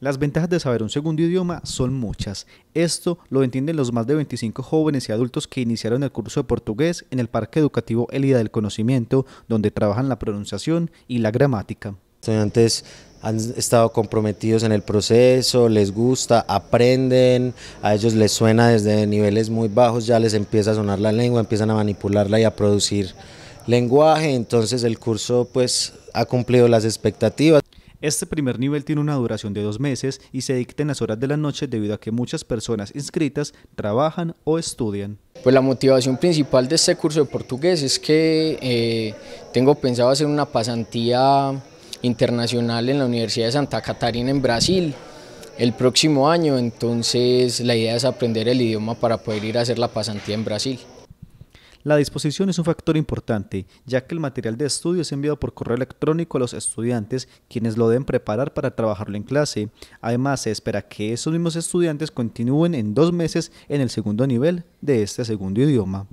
Las ventajas de saber un segundo idioma son muchas. Esto lo entienden los más de 25 jóvenes y adultos que iniciaron el curso de portugués en el Parque Educativo Elida del Conocimiento, donde trabajan la pronunciación y la gramática. Estudiantes han estado comprometidos en el proceso, les gusta, aprenden, a ellos les suena desde niveles muy bajos, ya les empieza a sonar la lengua, empiezan a manipularla y a producir lenguaje, entonces el curso pues ha cumplido las expectativas. Este primer nivel tiene una duración de dos meses y se dicta en las horas de la noche debido a que muchas personas inscritas trabajan o estudian. Pues la motivación principal de este curso de portugués es que eh, tengo pensado hacer una pasantía internacional en la Universidad de Santa Catarina en Brasil el próximo año, entonces la idea es aprender el idioma para poder ir a hacer la pasantía en Brasil. La disposición es un factor importante, ya que el material de estudio es enviado por correo electrónico a los estudiantes, quienes lo deben preparar para trabajarlo en clase. Además, se espera que esos mismos estudiantes continúen en dos meses en el segundo nivel de este segundo idioma.